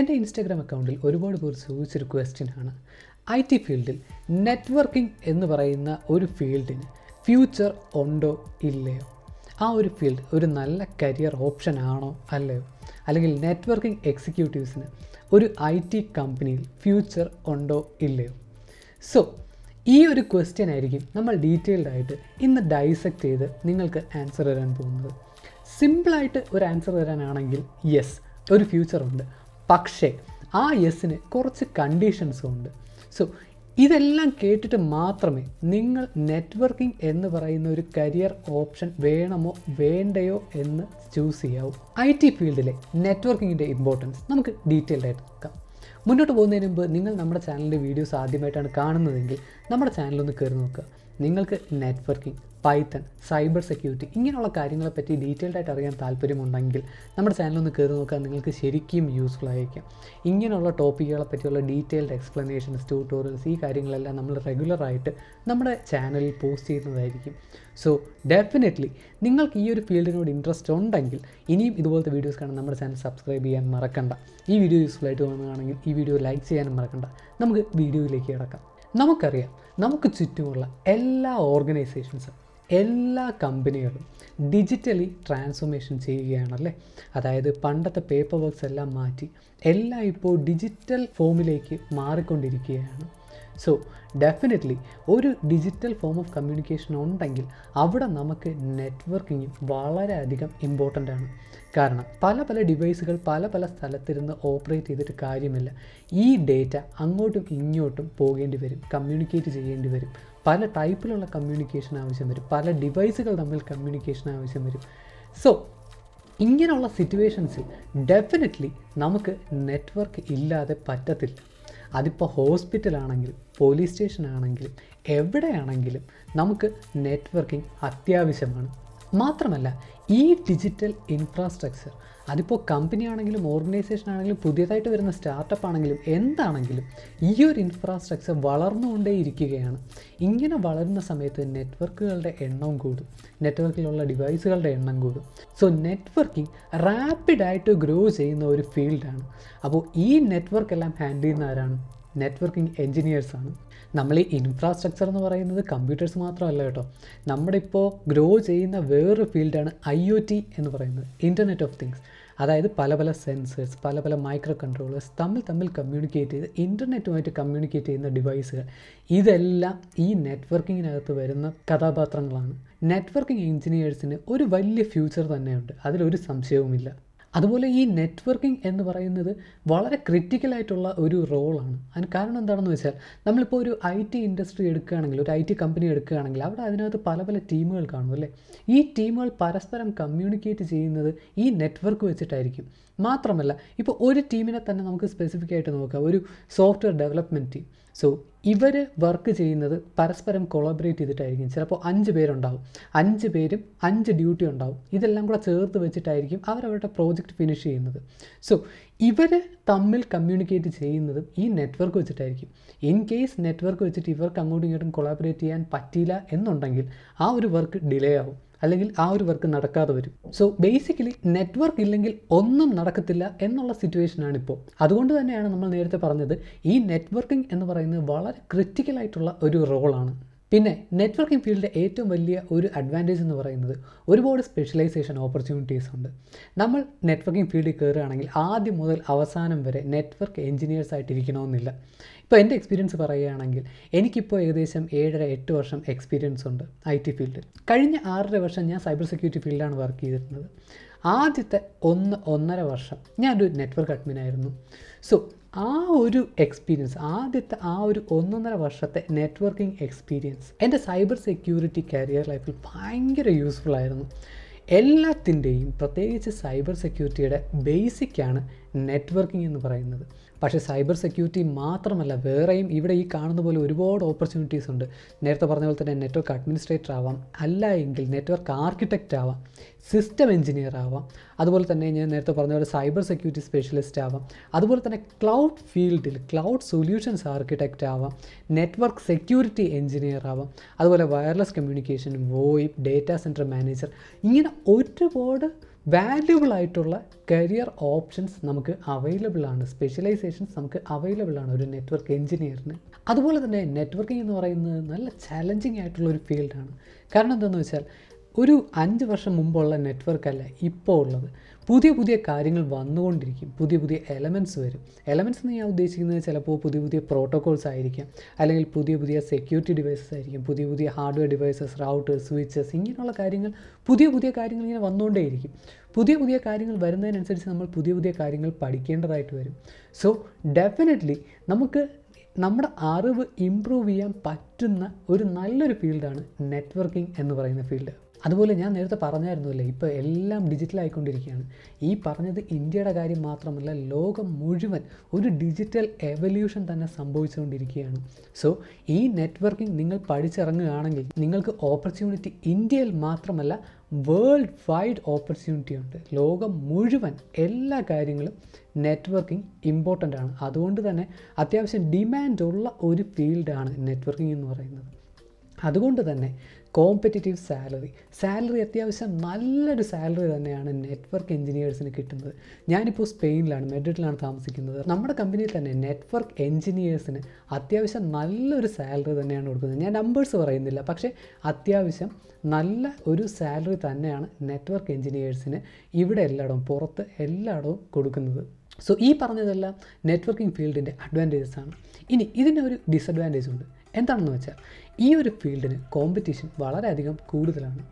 എൻ്റെ ഇൻസ്റ്റാഗ്രാം അക്കൗണ്ടിൽ ഒരുപാട് പേർ ചോദിച്ചൊരു ക്വസ്റ്റ്യനാണ് ഐ ടി ഫീൽഡിൽ നെറ്റ്വർക്കിംഗ് എന്ന് പറയുന്ന ഒരു ഫീൽഡിന് ഫ്യൂച്ചർ ഉണ്ടോ ഇല്ലയോ ആ ഒരു ഫീൽഡ് ഒരു നല്ല കരിയർ ഓപ്ഷൻ ആണോ അല്ലയോ അല്ലെങ്കിൽ നെറ്റ്വർക്കിംഗ് എക്സിക്യൂട്ടീവ്സിന് ഒരു ഐ ടി കമ്പനിയിൽ ഫ്യൂച്ചർ ഉണ്ടോ ഇല്ലയോ സോ ഈ ഒരു ക്വസ്റ്റ്യൻ ആയിരിക്കും നമ്മൾ ഡീറ്റെയിൽഡ് ആയിട്ട് ഇന്ന് ഡൈസെക്റ്റ് ചെയ്ത് നിങ്ങൾക്ക് ആൻസർ തരാൻ പോകുന്നത് സിമ്പിളായിട്ട് ഒരു ആൻസർ തരാനാണെങ്കിൽ യെസ് ഒരു ഫ്യൂച്ചർ ഉണ്ട് പക്ഷേ ആ യെസ്സിന് കുറച്ച് കണ്ടീഷൻസും ഉണ്ട് സോ ഇതെല്ലാം കേട്ടിട്ട് മാത്രമേ നിങ്ങൾ നെറ്റ്വർക്കിംഗ് എന്ന് പറയുന്ന ഒരു കരിയർ ഓപ്ഷൻ വേണമോ വേണ്ടയോ എന്ന് ചൂസ് ചെയ്യാവൂ ഐ ടി ഫീൽഡിലെ നെറ്റ്വർക്കിങ്ങിൻ്റെ ഇമ്പോർട്ടൻസ് നമുക്ക് ഡീറ്റെയിൽഡ് ആയിട്ട് നോക്കാം മുന്നോട്ട് പോകുന്നതിന് മുമ്പ് നിങ്ങൾ നമ്മുടെ ചാനലിൻ്റെ വീഡിയോസ് ആദ്യമായിട്ടാണ് കാണുന്നതെങ്കിൽ നമ്മുടെ ചാനലൊന്ന് കയറി നോക്കുക നിങ്ങൾക്ക് നെറ്റ്വർക്കിംഗ് പൈത്തൺ സൈബർ സെക്യൂരിറ്റി ഇങ്ങനെയുള്ള കാര്യങ്ങളെപ്പറ്റി ഡീറ്റെയിൽഡ് ആയിട്ട് അറിയാൻ താല്പര്യമുണ്ടെങ്കിൽ നമ്മുടെ ചാനലൊന്ന് കയറി നോക്കാൻ നിങ്ങൾക്ക് ശരിക്കും യൂസ്ഫുൾ ആയിരിക്കും ഇങ്ങനെയുള്ള ടോപ്പിക്കുകളെ പറ്റിയുള്ള ഡീറ്റെയിൽഡ് എക്സ്പ്ലനേഷൻസ് ട്യൂട്ടോറിയൽസ് ഈ കാര്യങ്ങളെല്ലാം നമ്മൾ റെഗുലറായിട്ട് നമ്മുടെ ചാനലിൽ പോസ്റ്റ് ചെയ്യുന്നതായിരിക്കും സോ ഡെഫിനറ്റ്ലി നിങ്ങൾക്ക് ഈ ഒരു ഫീൽഡിനോട് ഇൻട്രസ്റ്റ് ഉണ്ടെങ്കിൽ ഇനിയും ഇതുപോലത്തെ വീഡിയോസ് കാണാൻ നമ്മുടെ ചാനൽ സബ്സ്ക്രൈബ് ചെയ്യാൻ മറക്കണ്ട ഈ വീഡിയോ യൂസ്ഫുൾ ആയിട്ട് തോന്നുകയാണെങ്കിൽ ഈ വീഡിയോ ലൈക്ക് ചെയ്യാനും മറക്കണ്ട നമുക്ക് വീഡിയോയിലേക്ക് കിടക്കാം നമുക്കറിയാം നമുക്ക് ചുറ്റുമുള്ള എല്ലാ ഓർഗനൈസേഷൻസും എല്ലാ കമ്പനികളും ഡിജിറ്റലി ട്രാൻസ്ഫോർമേഷൻ ചെയ്യുകയാണല്ലേ അതായത് പണ്ടത്തെ പേപ്പർ വർക്ക്സ് എല്ലാം മാറ്റി എല്ലാം ഇപ്പോൾ ഡിജിറ്റൽ ഫോമിലേക്ക് മാറിക്കൊണ്ടിരിക്കുകയാണ് സോ ഡെഫിനറ്റ്ലി ഒരു ഡിജിറ്റൽ ഫോം ഓഫ് കമ്മ്യൂണിക്കേഷൻ ഉണ്ടെങ്കിൽ അവിടെ നമുക്ക് നെറ്റ്വർക്കിങ്ങും വളരെയധികം ഇമ്പോർട്ടൻ്റ് ആണ് കാരണം പല പല ഡിവൈസുകൾ പല പല സ്ഥലത്തിരുന്ന് ഓപ്പറേറ്റ് ചെയ്തിട്ട് കാര്യമില്ല ഈ ഡേറ്റ അങ്ങോട്ടും ഇങ്ങോട്ടും പോകേണ്ടി വരും കമ്മ്യൂണിക്കേറ്റ് ചെയ്യേണ്ടി വരും പല ടൈപ്പിലുള്ള കമ്മ്യൂണിക്കേഷൻ ആവശ്യം വരും പല ഡിവൈസുകൾ തമ്മിൽ കമ്മ്യൂണിക്കേഷൻ ആവശ്യം വരും സോ ഇങ്ങനെയുള്ള സിറ്റുവേഷൻസിൽ ഡെഫിനറ്റ്ലി നമുക്ക് നെറ്റ്വർക്ക് ഇല്ലാതെ പറ്റത്തില്ല അതിപ്പോൾ ഹോസ്പിറ്റലാണെങ്കിലും പോലീസ് സ്റ്റേഷനാണെങ്കിലും എവിടെയാണെങ്കിലും നമുക്ക് നെറ്റ്വർക്കിംഗ് അത്യാവശ്യമാണ് മാത്രമല്ല ഈ ഡിജിറ്റൽ ഇൻഫ്രാസ്ട്രക്ചർ അതിപ്പോൾ കമ്പനി ആണെങ്കിലും ഓർഗനൈസേഷൻ ആണെങ്കിലും പുതിയതായിട്ട് വരുന്ന സ്റ്റാർട്ടപ്പ് ആണെങ്കിലും എന്താണെങ്കിലും ഈ ഒരു ഇൻഫ്രാസ്ട്രക്ചർ വളർന്നുകൊണ്ടേയിരിക്കുകയാണ് ഇങ്ങനെ വളരുന്ന സമയത്ത് നെറ്റ്വർക്കുകളുടെ എണ്ണം കൂടും നെറ്റ്വർക്കിലുള്ള ഡിവൈസുകളുടെ എണ്ണം കൂടും സോ നെറ്റ്വർക്കിംഗ് റാപ്പിഡായിട്ട് ഗ്രോ ചെയ്യുന്ന ഒരു ഫീൽഡാണ് അപ്പോൾ ഈ നെറ്റ്വർക്ക് എല്ലാം ഹാൻഡിൽ ചെയ്യുന്ന ആരാണ് നെറ്റ്വർക്കിംഗ് എൻജിനീയേഴ്സാണ് നമ്മൾ ഈ ഇൻഫ്രാസ്ട്രക്ചർ എന്ന് പറയുന്നത് കമ്പ്യൂട്ടേഴ്സ് മാത്രമല്ല കേട്ടോ നമ്മുടെ ഇപ്പോൾ ഗ്രോ ചെയ്യുന്ന വേറൊരു ഫീൽഡാണ് ഐ ഒ ടി എന്ന് പറയുന്നത് ഇൻ്റർനെറ്റ് ഓഫ് തിങ്സ് അതായത് പല പല സെൻസേഴ്സ് പല പല മൈക്രോ കൺട്രോളേഴ്സ് തമ്മിൽ തമ്മിൽ കമ്മ്യൂണിക്കേറ്റ് ചെയ്ത് ഇൻ്റർനെറ്റുമായിട്ട് കമ്മ്യൂണിക്കേറ്റ് ചെയ്യുന്ന ഡിവൈസുകൾ ഇതെല്ലാം ഈ നെറ്റ്വർക്കിങ്ങിനകത്ത് വരുന്ന കഥാപാത്രങ്ങളാണ് നെറ്റ്വർക്കിംഗ് എഞ്ചിനീയേഴ്സിന് ഒരു വലിയ ഫ്യൂച്ചർ തന്നെയുണ്ട് അതിലൊരു സംശയവുമില്ല അതുപോലെ ഈ നെറ്റ്വർക്കിംഗ് എന്ന് പറയുന്നത് വളരെ ക്രിറ്റിക്കലായിട്ടുള്ള ഒരു റോളാണ് അതിന് കാരണം എന്താണെന്ന് വെച്ചാൽ നമ്മളിപ്പോൾ ഒരു ഐ ടി ഇൻഡസ്ട്രി എടുക്കുകയാണെങ്കിൽ ഒരു ഐ ടി കമ്പനി എടുക്കുകയാണെങ്കിൽ അവിടെ അതിനകത്ത് പല പല ടീമുകൾ കാണും അല്ലേ ഈ ടീമുകൾ പരസ്പരം കമ്മ്യൂണിക്കേറ്റ് ചെയ്യുന്നത് ഈ നെറ്റ്വർക്ക് വെച്ചിട്ടായിരിക്കും മാത്രമല്ല ഇപ്പോൾ ഒരു ടീമിനെ തന്നെ നമുക്ക് സ്പെസിഫിക് ആയിട്ട് നോക്കാം ഒരു സോഫ്റ്റ്വെയർ ഡെവലപ്മെൻറ്റ് ടീം സോ ഇവർ വർക്ക് ചെയ്യുന്നത് പരസ്പരം കൊളാബറേറ്റ് ചെയ്തിട്ടായിരിക്കും ചിലപ്പോൾ അഞ്ച് പേരുണ്ടാവും അഞ്ച് പേരും അഞ്ച് ഡ്യൂട്ടി ഉണ്ടാവും ഇതെല്ലാം കൂടെ ചേർത്ത് വെച്ചിട്ടായിരിക്കും അവരവരുടെ പ്രോജക്റ്റ് ഫിനിഷ് ചെയ്യുന്നത് സോ ഇവർ തമ്മിൽ കമ്മ്യൂണിക്കേറ്റ് ചെയ്യുന്നതും ഈ നെറ്റ്വർക്ക് വെച്ചിട്ടായിരിക്കും ഇൻ കേസ് നെറ്റ്വർക്ക് വെച്ചിട്ട് ഇവർക്ക് അങ്ങോട്ടും ഇങ്ങോട്ടും കൊളാബറേറ്റ് ചെയ്യാൻ പറ്റിയില്ല എന്നുണ്ടെങ്കിൽ ആ ഒരു വർക്ക് ഡിലേ ആവും അല്ലെങ്കിൽ ആ ഒരു വർക്ക് നടക്കാതെ വരും സോ ബേസിക്കലി നെറ്റ്വർക്ക് ഇല്ലെങ്കിൽ ഒന്നും നടക്കത്തില്ല എന്നുള്ള സിറ്റുവേഷനാണ് ഇപ്പോൾ അതുകൊണ്ട് തന്നെയാണ് നമ്മൾ നേരത്തെ പറഞ്ഞത് ഈ നെറ്റ്വർക്കിംഗ് എന്ന് പറയുന്നത് വളരെ ക്രിറ്റിക്കലായിട്ടുള്ള ഒരു റോളാണ് പിന്നെ നെറ്റ്വർക്കിംഗ് ഫീൽഡിലെ ഏറ്റവും വലിയ ഒരു അഡ്വാൻറ്റേജ് എന്ന് പറയുന്നത് ഒരുപാട് സ്പെഷ്യലൈസേഷൻ ഓപ്പർച്യൂണിറ്റീസ് ഉണ്ട് നമ്മൾ നെറ്റ്വർക്കിംഗ് ഫീൽഡിൽ കയറുകയാണെങ്കിൽ ആദ്യം മുതൽ അവസാനം വരെ നെറ്റ്വർക്ക് എഞ്ചിനീയേഴ്സ് ആയിട്ടിരിക്കണമെന്നില്ല ഇപ്പോൾ എൻ്റെ എക്സ്പീരിയൻസ് പറയുകയാണെങ്കിൽ എനിക്കിപ്പോൾ ഏകദേശം ഏഴര എട്ട് വർഷം എക്സ്പീരിയൻസ് ഉണ്ട് ഐ ടി ഫീൽഡിൽ കഴിഞ്ഞ ആറര വർഷം ഞാൻ സൈബർ സെക്യൂരിറ്റി ഫീൽഡിലാണ് വർക്ക് ചെയ്തിരുന്നത് ആദ്യത്തെ ഒന്ന് ഒന്നര വർഷം ഞാനൊരു നെറ്റ്വർക്ക് അഡ്മിൻ ആയിരുന്നു സോ ആ ഒരു എക്സ്പീരിയൻസ് ആദ്യത്തെ ആ ഒരു ഒന്നൊന്നര വർഷത്തെ നെറ്റ്വർക്കിംഗ് എക്സ്പീരിയൻസ് എൻ്റെ സൈബർ സെക്യൂരിറ്റി കരിയർ ലൈഫിൽ ഭയങ്കര യൂസ്ഫുൾ ആയിരുന്നു എല്ലാത്തിൻ്റെയും പ്രത്യേകിച്ച് സൈബർ സെക്യൂരിറ്റിയുടെ ബേസിക്കാണ് നെറ്റ്വർക്കിംഗ് എന്ന് പറയുന്നത് പക്ഷേ സൈബർ സെക്യൂരിറ്റി മാത്രമല്ല വേറെയും ഇവിടെ ഈ കാണുന്ന പോലെ ഒരുപാട് ഓപ്പർച്യൂണിറ്റീസ് ഉണ്ട് നേരത്തെ പറഞ്ഞ പോലെ തന്നെ നെറ്റ്വർക്ക് അഡ്മിനിസ്ട്രേറ്റർ ആവാം അല്ല എങ്കിൽ നെറ്റ്വർക്ക് ആർക്കിടെക്റ്റ് ആവാം സിസ്റ്റം എഞ്ചിനീയർ ആവാം അതുപോലെ തന്നെ ഞാൻ നേരത്തെ പറഞ്ഞ പോലെ സൈബർ സെക്യൂരിറ്റി സ്പെഷ്യലിസ്റ്റ് ആവാം അതുപോലെ തന്നെ ക്ലൗഡ് ഫീൽഡിൽ ക്ലൗഡ് സൊല്യൂഷൻസ് ആർക്കിടെക്റ്റ് ആവാം നെറ്റ്വർക്ക് സെക്യൂരിറ്റി എഞ്ചിനീയർ ആവാം അതുപോലെ wireless communication VoIP data center manager ഇങ്ങനെ ഒരുപാട് വാല്യുബിൾ ആയിട്ടുള്ള കരിയർ ഓപ്ഷൻസ് നമുക്ക് അവൈലബിൾ ആണ് സ്പെഷ്യലൈസേഷൻസ് നമുക്ക് അവൈലബിൾ ആണ് ഒരു നെറ്റ്വർക്ക് എഞ്ചിനീയറിന് അതുപോലെ തന്നെ നെറ്റ്വർക്കിംഗ് എന്ന് പറയുന്നത് നല്ല ചാലഞ്ചിങ് ആയിട്ടുള്ള ഒരു ഫീൽഡാണ് കാരണം എന്താണെന്ന് വെച്ചാൽ ഒരു അഞ്ച് വർഷം മുമ്പുള്ള നെറ്റ്വർക്കല്ല ഇപ്പോൾ ഉള്ളത് പുതിയ പുതിയ കാര്യങ്ങൾ വന്നുകൊണ്ടിരിക്കും പുതിയ പുതിയ എലമെൻറ്റ്സ് വരും എലമെൻറ്റ്സ് എന്ന് ഞാൻ ഉദ്ദേശിക്കുന്നത് ചിലപ്പോൾ പുതിയ പുതിയ പ്രോട്ടോകോൾസ് ആയിരിക്കാം അല്ലെങ്കിൽ പുതിയ പുതിയ സെക്യൂരിറ്റി ഡിവൈസസ് ആയിരിക്കും പുതിയ പുതിയ ഹാർഡ്വെയർ ഡിവൈസസ് റൗട്ടേഴ്സ് സ്വിച്ചസ് ഇങ്ങനെയുള്ള കാര്യങ്ങൾ പുതിയ പുതിയ കാര്യങ്ങൾ ഇങ്ങനെ വന്നുകൊണ്ടേയിരിക്കും പുതിയ പുതിയ കാര്യങ്ങൾ വരുന്നതിനനുസരിച്ച് നമ്മൾ പുതിയ പുതിയ കാര്യങ്ങൾ പഠിക്കേണ്ടതായിട്ട് വരും സോ ഡെഫിനറ്റ്ലി നമുക്ക് നമ്മുടെ അറിവ് ഇമ്പ്രൂവ് ചെയ്യാൻ പറ്റുന്ന ഒരു നല്ലൊരു ഫീൽഡാണ് നെറ്റ്വർക്കിംഗ് എന്ന് പറയുന്ന ഫീൽഡ് അതുപോലെ ഞാൻ നേരത്തെ പറഞ്ഞായിരുന്നല്ലേ ഇപ്പോൾ എല്ലാം ഡിജിറ്റലായിക്കൊണ്ടിരിക്കുകയാണ് ഈ പറഞ്ഞത് ഇന്ത്യയുടെ കാര്യം മാത്രമല്ല ലോകം മുഴുവൻ ഒരു ഡിജിറ്റൽ എവല്യൂഷൻ തന്നെ സംഭവിച്ചുകൊണ്ടിരിക്കുകയാണ് സോ ഈ നെറ്റ്വർക്കിംഗ് നിങ്ങൾ പഠിച്ചിറങ്ങുകയാണെങ്കിൽ നിങ്ങൾക്ക് ഓപ്പർച്യൂണിറ്റി ഇന്ത്യയിൽ മാത്രമല്ല വേൾഡ് വൈഡ് ഓപ്പർച്യൂണിറ്റി ഉണ്ട് ലോകം മുഴുവൻ എല്ലാ കാര്യങ്ങളും നെറ്റ്വർക്കിംഗ് ഇമ്പോർട്ടൻ്റ് ആണ് അതുകൊണ്ട് തന്നെ അത്യാവശ്യം ഡിമാൻഡുള്ള ഒരു ഫീൽഡാണ് നെറ്റ്വർക്കിംഗ് എന്ന് പറയുന്നത് അതുകൊണ്ട് തന്നെ കോമ്പറ്റിറ്റീവ് സാലറി സാലറി അത്യാവശ്യം നല്ലൊരു സാലറി തന്നെയാണ് നെറ്റ്വർക്ക് എൻജിനീയേഴ്സിന് കിട്ടുന്നത് ഞാനിപ്പോൾ സ്പെയിനിലാണ് മെഡ്രിഡിലാണ് താമസിക്കുന്നത് നമ്മുടെ കമ്പനിയിൽ തന്നെ നെറ്റ്വർക്ക് എൻജിനീയേഴ്സിന് അത്യാവശ്യം നല്ലൊരു സാലറി തന്നെയാണ് കൊടുക്കുന്നത് ഞാൻ നമ്പേഴ്സ് പറയുന്നില്ല പക്ഷേ അത്യാവശ്യം നല്ല ഒരു സാലറി തന്നെയാണ് നെറ്റ്വർക്ക് എൻജിനീയേഴ്സിന് ഇവിടെ എല്ലായിടവും പുറത്ത് എല്ലായിടവും കൊടുക്കുന്നത് സോ ഈ പറഞ്ഞതെല്ലാം നെറ്റ്വർക്കിംഗ് ഫീൽഡിൻ്റെ അഡ്വാൻറ്റേജസ് ആണ് ഇനി ഇതിനൊരു ഡിസഡ്വാൻറ്റേജ് ഉണ്ട് എന്താണെന്ന് വെച്ചാൽ ഈ ഒരു ഫീൽഡിന് കോമ്പറ്റീഷൻ വളരെയധികം കൂടുതലാണ്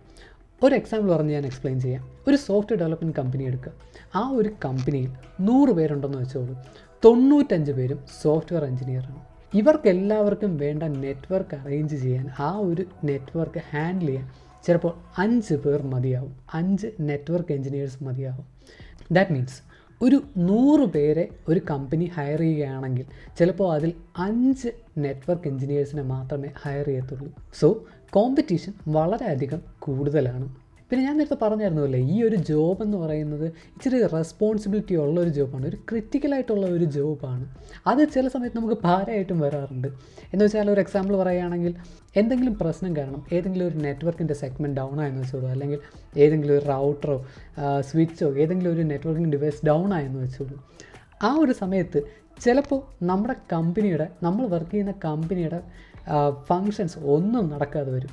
ഒരു എക്സാമ്പിൾ പറഞ്ഞ് ഞാൻ എക്സ്പ്ലെയിൻ ചെയ്യാം ഒരു സോഫ്റ്റ്വെയർ ഡെവലപ്മെൻറ്റ് കമ്പനി എടുക്കുക ആ ഒരു കമ്പനിയിൽ നൂറ് പേരുണ്ടെന്ന് വെച്ചോളൂ തൊണ്ണൂറ്റഞ്ച് പേരും സോഫ്റ്റ്വെയർ എഞ്ചിനീയറാണ് ഇവർക്കെല്ലാവർക്കും വേണ്ട നെറ്റ്വർക്ക് അറേഞ്ച് ചെയ്യാൻ ആ ഒരു നെറ്റ്വർക്ക് ഹാൻഡിൽ ചെയ്യാൻ ചിലപ്പോൾ അഞ്ച് പേർ മതിയാവും അഞ്ച് നെറ്റ്വർക്ക് എഞ്ചിനീയേഴ്സ് മതിയാവും ദാറ്റ് മീൻസ് ഒരു നൂറ് പേരെ ഒരു കമ്പനി ഹയർ ചെയ്യുകയാണെങ്കിൽ ചിലപ്പോൾ അതിൽ അഞ്ച് നെറ്റ്വർക്ക് എഞ്ചിനീയേഴ്സിനെ മാത്രമേ ഹയർ ചെയ്യത്തുള്ളൂ സോ കോമ്പറ്റീഷൻ വളരെയധികം കൂടുതലാണ് പിന്നെ ഞാൻ നേരത്തെ പറഞ്ഞായിരുന്നല്ലേ ഈ ഒരു ജോബ് എന്ന് പറയുന്നത് ഇച്ചിരി റെസ്പോൺസിബിലിറ്റി ഉള്ള ഒരു ജോബാണ് ഒരു ക്രിറ്റിക്കലായിട്ടുള്ള ഒരു ജോബാണ് അത് ചില സമയത്ത് നമുക്ക് ഭാരമായിട്ടും വരാറുണ്ട് എന്ന് വെച്ചാൽ ഒരു എക്സാമ്പിൾ പറയുകയാണെങ്കിൽ എന്തെങ്കിലും പ്രശ്നം കാരണം ഏതെങ്കിലും ഒരു നെറ്റ്വർക്കിൻ്റെ സെഗ്മെൻറ്റ് ഡൗൺ ആയെന്ന് വെച്ചോളൂ അല്ലെങ്കിൽ ഏതെങ്കിലും ഒരു റൗട്ടറോ സ്വിച്ചോ ഏതെങ്കിലും ഒരു നെറ്റ്വർക്കിംഗ് ഡിവൈസ് ഡൗൺ ആയെന്ന് വെച്ചോളൂ ആ ഒരു സമയത്ത് ചിലപ്പോൾ നമ്മുടെ കമ്പനിയുടെ നമ്മൾ വർക്ക് ചെയ്യുന്ന കമ്പനിയുടെ ഫങ്ഷൻസ് ഒന്നും നടക്കാതെ വരും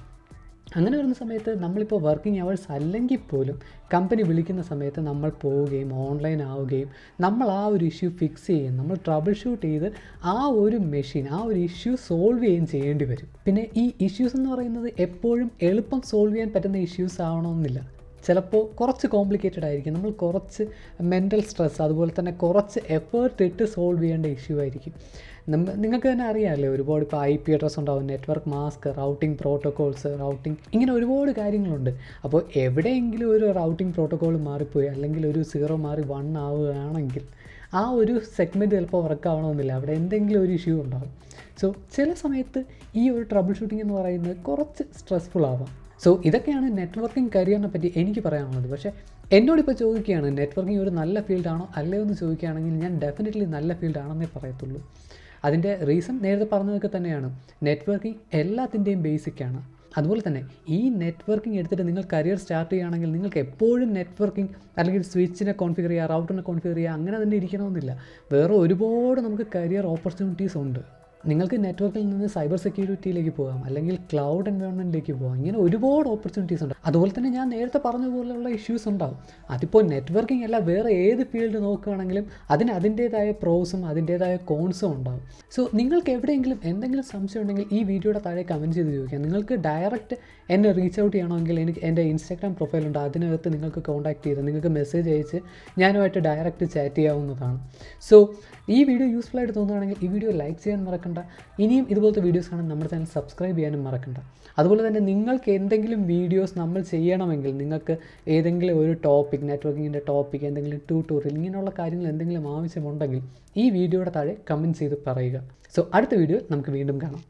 അങ്ങനെ വരുന്ന സമയത്ത് നമ്മളിപ്പോൾ വർക്കിംഗ് അവേഴ്സ് അല്ലെങ്കിൽ പോലും കമ്പനി വിളിക്കുന്ന സമയത്ത് നമ്മൾ പോവുകയും ഓൺലൈൻ ആവുകയും നമ്മൾ ആ ഒരു ഇഷ്യൂ ഫിക്സ് ചെയ്യുകയും നമ്മൾ ട്രബിൾ ഷൂട്ട് ചെയ്ത് ആ ഒരു മെഷീൻ ആ ഒരു ഇഷ്യൂ സോൾവ് ചെയ്യുകയും ചെയ്യേണ്ടി വരും പിന്നെ ഈ ഇഷ്യൂസ് എന്ന് പറയുന്നത് എപ്പോഴും എളുപ്പം സോൾവ് ചെയ്യാൻ പറ്റുന്ന ഇഷ്യൂസ് ആവണമെന്നില്ല ചിലപ്പോൾ കുറച്ച് കോംപ്ലിക്കേറ്റഡ് ആയിരിക്കും നമ്മൾ കുറച്ച് മെൻ്റൽ സ്ട്രെസ് അതുപോലെ തന്നെ കുറച്ച് എഫേർട്ട് ഇട്ട് സോൾവ് ചെയ്യേണ്ട ഇഷ്യൂ ആയിരിക്കും നമ്മ നിങ്ങൾക്ക് തന്നെ അറിയാമല്ലേ ഒരുപാട് ഇപ്പോൾ ഐ പി അഡ്രസ് ഉണ്ടാവും network mask routing protocols routing ഇങ്ങനെ ഒരുപാട് കാര്യങ്ങളുണ്ട് അപ്പോൾ എവിടെയെങ്കിലും ഒരു റൗട്ടിംഗ് പ്രോട്ടോകോൾ മാറിപ്പോയി അല്ലെങ്കിൽ ഒരു സീറോ മാറി വൺ ആവുകയാണെങ്കിൽ ആ ഒരു സെഗ്മെൻറ്റ് ചിലപ്പോൾ വർക്ക് ആവണമെന്നില്ല അവിടെ എന്തെങ്കിലും ഒരു ഇഷ്യൂ ഉണ്ടാകും സോ ചില സമയത്ത് ഈ ഒരു ട്രബിൾ ഷൂട്ടിംഗ് എന്ന് പറയുന്നത് കുറച്ച് സ്ട്രെസ്ഫുൾ ആവാം സോ ഇതൊക്കെയാണ് നെറ്റ്വർക്കിംഗ് കരിയറിനെ പറ്റി എനിക്ക് പറയാനുള്ളത് പക്ഷേ എന്നോടിപ്പോൾ ചോദിക്കുകയാണ് നെറ്റ്വർക്കിംഗ് ഒരു നല്ല ഫീൽഡാണോ അല്ലേ എന്ന് ചോദിക്കുകയാണെങ്കിൽ ഞാൻ ഡെഫിനറ്റ്ലി നല്ല ഫീൽഡാണെന്നേ പറയത്തുള്ളൂ അതിൻ്റെ റീസൺ നേരത്തെ പറഞ്ഞതൊക്കെ തന്നെയാണ് നെറ്റ്വർക്കിംഗ് എല്ലാത്തിൻ്റെയും ബേസിക്കാണ് അതുപോലെ തന്നെ ഈ നെറ്റ്വർക്കിംഗ് എടുത്തിട്ട് നിങ്ങൾ കരിയർ സ്റ്റാർട്ട് ചെയ്യുകയാണെങ്കിൽ നിങ്ങൾക്ക് എപ്പോഴും നെറ്റ്വർക്കിംഗ് അല്ലെങ്കിൽ സ്വിച്ചിനെ കോൺഫിഗർ ചെയ്യുക റൗട്ടറിനെ കോൺഫിഗർ ചെയ്യുക അങ്ങനെ തന്നെ ഇരിക്കണമെന്നില്ല വേറെ ഒരുപാട് നമുക്ക് കരിയർ ഓപ്പർച്യൂണിറ്റീസ് ഉണ്ട് നിങ്ങൾക്ക് നെറ്റ്വർക്കിൽ നിന്ന് സൈബർ സെക്യൂരിറ്റിയിലേക്ക് പോകാം അല്ലെങ്കിൽ ക്ലൗഡ് എൻവയോൺമെൻറ്റിലേക്ക് പോകാം ഇങ്ങനെ ഒരുപാട് ഓപ്പർച്യൂണിറ്റീസ് ഉണ്ട് അതുപോലെ തന്നെ ഞാൻ നേരത്തെ പറഞ്ഞ പോലെയുള്ള ഇഷ്യൂസ് ഉണ്ടാവും അതിപ്പോൾ നെറ്റ്വർക്കിംഗ് അല്ല വേറെ ഏത് ഫീൽഡ് നോക്കുകയാണെങ്കിലും അതിന് അതിൻ്റേതായ പ്രോസും അതിൻ്റേതായ കോൺസും ഉണ്ടാവും സോ നിങ്ങൾക്ക് എവിടെയെങ്കിലും എന്തെങ്കിലും സംശയം ഉണ്ടെങ്കിൽ ഈ വീഡിയോയുടെ താഴെ കമൻറ്റ് ചെയ്ത് ചോദിക്കാം നിങ്ങൾക്ക് ഡയറക്റ്റ് എന്നെ റീച്ച് ഔട്ട് ചെയ്യണമെങ്കിൽ എനിക്ക് എൻ്റെ ഇൻസ്റ്റാഗ്രാം പ്രൊഫൈലുണ്ട് അതിനകത്ത് നിങ്ങൾക്ക് കോൺടാക്ട് ചെയ്ത് നിങ്ങൾക്ക് മെസ്സേജ് അയച്ച് ഞാനുമായിട്ട് ഡയറക്റ്റ് ചാറ്റ് ചെയ്യാവുന്നതാണ് സോ ഈ വീഡിയോ യൂസ്ഫുൾ ആയിട്ട് തോന്നുകയാണെങ്കിൽ ഈ വീഡിയോ ലൈക്ക് ചെയ്യാൻ മറക്കണ്ട ഇനിയും ഇതുപോലത്തെ വീഡിയോസ് കാണാൻ നമ്മുടെ ചാനൽ സബ്സ്ക്രൈബ് ചെയ്യാനും മറക്കണ്ട അതുപോലെ തന്നെ നിങ്ങൾക്ക് എന്തെങ്കിലും വീഡിയോസ് നമ്മൾ ചെയ്യണമെങ്കിൽ നിങ്ങൾക്ക് ഏതെങ്കിലും ഒരു ടോപ്പിക് നെറ്റ്വർക്കിങ്ങിൻ്റെ ടോപ്പിക് എന്തെങ്കിലും ട്യൂട്ടോറിയൽ ഇങ്ങനെയുള്ള കാര്യങ്ങൾ എന്തെങ്കിലും ആവശ്യമുണ്ടെങ്കിൽ ഈ വീഡിയോയുടെ താഴെ കമൻറ്റ് ചെയ്ത് പറയുക സോ അടുത്ത വീഡിയോ നമുക്ക് വീണ്ടും കാണാം